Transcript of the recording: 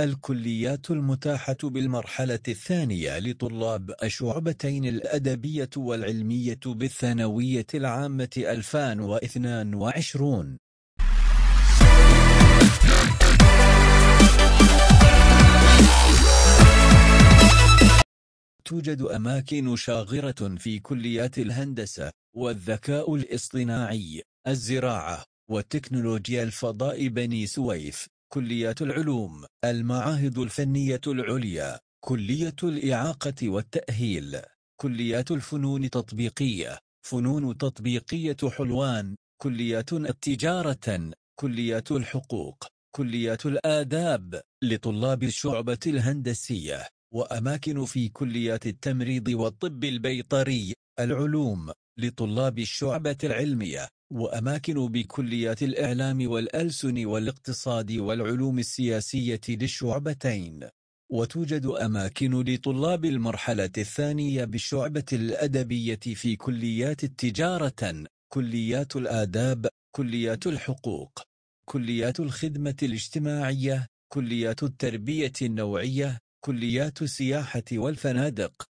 الكليات المتاحة بالمرحلة الثانية لطلاب الشعبتين الأدبية والعلمية بالثانوية العامة 2022 توجد أماكن شاغرة في كليات الهندسة والذكاء الاصطناعي الزراعة وتكنولوجيا الفضاء بني سويف كليات العلوم المعاهد الفنية العليا كلية الإعاقة والتأهيل كليات الفنون تطبيقية فنون تطبيقية حلوان كليات التجارة كليات الحقوق كليات الآداب لطلاب الشعبة الهندسية وأماكن في كليات التمريض والطب البيطري العلوم لطلاب الشعبة العلمية وأماكن بكليات الإعلام والألسن والاقتصاد والعلوم السياسية للشعبتين وتوجد أماكن لطلاب المرحلة الثانية بالشعبة الأدبية في كليات التجارة كليات الآداب كليات الحقوق كليات الخدمة الاجتماعية كليات التربية النوعية كليات السياحة والفنادق